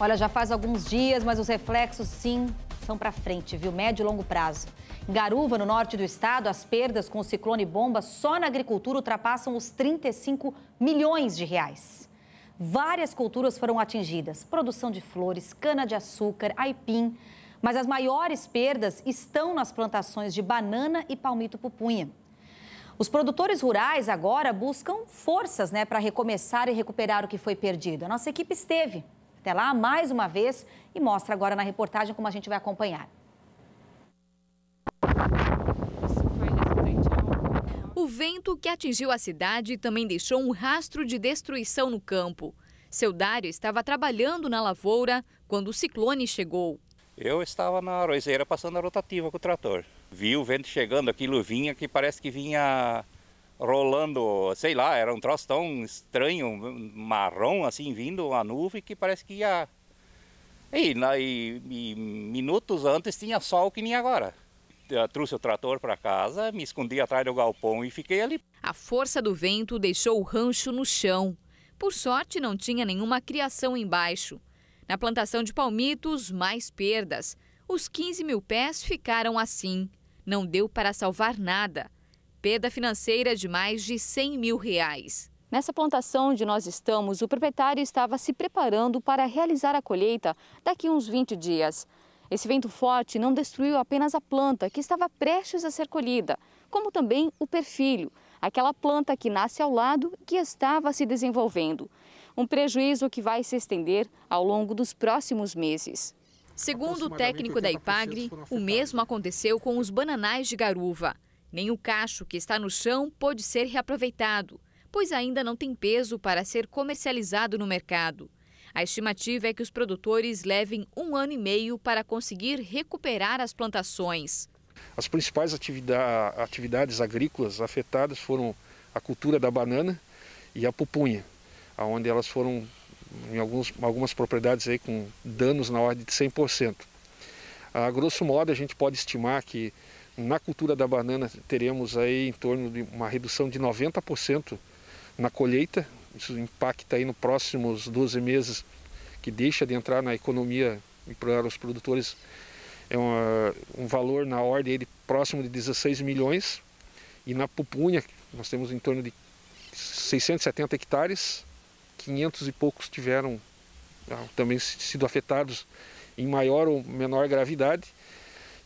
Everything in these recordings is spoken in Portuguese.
Olha, já faz alguns dias, mas os reflexos sim são para frente, viu? Médio e longo prazo. Em Garuva, no norte do estado, as perdas com o ciclone bomba só na agricultura ultrapassam os 35 milhões de reais. Várias culturas foram atingidas: produção de flores, cana-de-açúcar, aipim. Mas as maiores perdas estão nas plantações de banana e palmito pupunha. Os produtores rurais agora buscam forças né, para recomeçar e recuperar o que foi perdido. A nossa equipe esteve até lá mais uma vez e mostra agora na reportagem como a gente vai acompanhar. O vento que atingiu a cidade também deixou um rastro de destruição no campo. Seu Dário estava trabalhando na lavoura quando o ciclone chegou. Eu estava na arrozeira passando a rotativa com o trator. Vi o vento chegando, aquilo vinha que parece que vinha rolando, sei lá, era um troço tão estranho, marrom, assim, vindo uma nuvem que parece que ia. E, na, e, e minutos antes tinha sol que nem agora. Eu trouxe o trator para casa, me escondi atrás do galpão e fiquei ali. A força do vento deixou o rancho no chão. Por sorte, não tinha nenhuma criação embaixo. Na plantação de palmitos, mais perdas. Os 15 mil pés ficaram assim. Não deu para salvar nada perda financeira de mais de 100 mil reais. Nessa plantação onde nós estamos, o proprietário estava se preparando para realizar a colheita daqui uns 20 dias. Esse vento forte não destruiu apenas a planta que estava prestes a ser colhida, como também o perfilho, aquela planta que nasce ao lado que estava se desenvolvendo. Um prejuízo que vai se estender ao longo dos próximos meses. Segundo o técnico da IPAGRE, o mesmo aconteceu com os bananais de garuva. Nem o cacho que está no chão pode ser reaproveitado, pois ainda não tem peso para ser comercializado no mercado. A estimativa é que os produtores levem um ano e meio para conseguir recuperar as plantações. As principais atividade, atividades agrícolas afetadas foram a cultura da banana e a pupunha, onde elas foram, em alguns, algumas propriedades, aí, com danos na ordem de 100%. A grosso modo, a gente pode estimar que na cultura da banana teremos aí em torno de uma redução de 90% na colheita. Isso impacta aí nos próximos 12 meses que deixa de entrar na economia e para os produtores é uma, um valor na ordem de próximo de 16 milhões. E na pupunha nós temos em torno de 670 hectares, 500 e poucos tiveram ah, também sido afetados em maior ou menor gravidade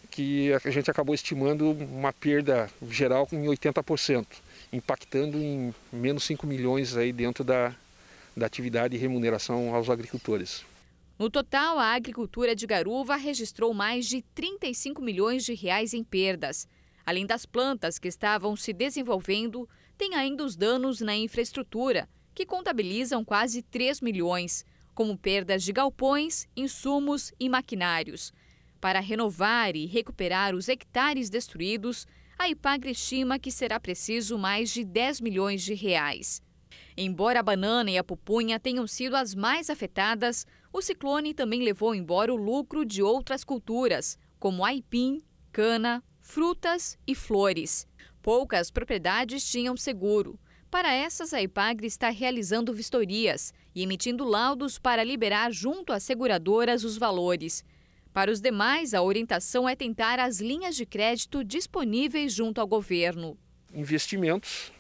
que a gente acabou estimando uma perda geral em 80%, impactando em menos 5 milhões aí dentro da, da atividade e remuneração aos agricultores. No total, a agricultura de Garuva registrou mais de 35 milhões de reais em perdas. Além das plantas que estavam se desenvolvendo, tem ainda os danos na infraestrutura, que contabilizam quase 3 milhões, como perdas de galpões, insumos e maquinários. Para renovar e recuperar os hectares destruídos, a IPAGRE estima que será preciso mais de 10 milhões de reais. Embora a banana e a pupunha tenham sido as mais afetadas, o ciclone também levou embora o lucro de outras culturas, como aipim, cana, frutas e flores. Poucas propriedades tinham seguro. Para essas, a IPAGRE está realizando vistorias e emitindo laudos para liberar junto às seguradoras os valores. Para os demais, a orientação é tentar as linhas de crédito disponíveis junto ao governo. Investimentos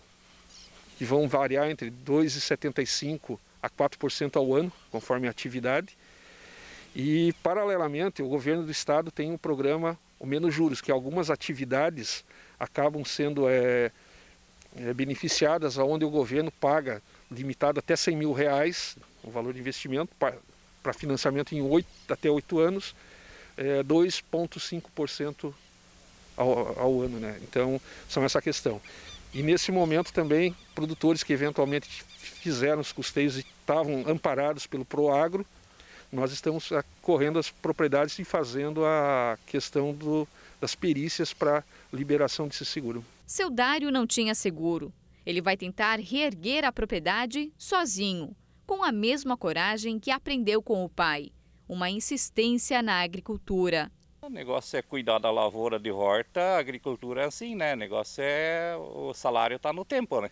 que vão variar entre 2,75% a 4% ao ano, conforme a atividade. E, paralelamente, o governo do estado tem um programa o Menos Juros, que algumas atividades acabam sendo é, é, beneficiadas, onde o governo paga limitado até 100 mil reais o valor de investimento para financiamento em 8, até oito anos é, 2,5% ao, ao ano. Né? Então, são essa questão. E nesse momento também, produtores que eventualmente fizeram os custeios e estavam amparados pelo Proagro, nós estamos é, correndo as propriedades e fazendo a questão do, das perícias para liberação desse seguro. Seu Dário não tinha seguro. Ele vai tentar reerguer a propriedade sozinho, com a mesma coragem que aprendeu com o pai uma insistência na agricultura. O negócio é cuidar da lavoura de horta, a agricultura é assim, né? O negócio é. O salário está no tempo, né?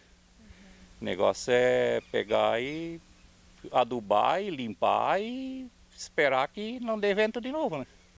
O negócio é pegar e adubar e limpar e esperar que não dê vento de novo, né?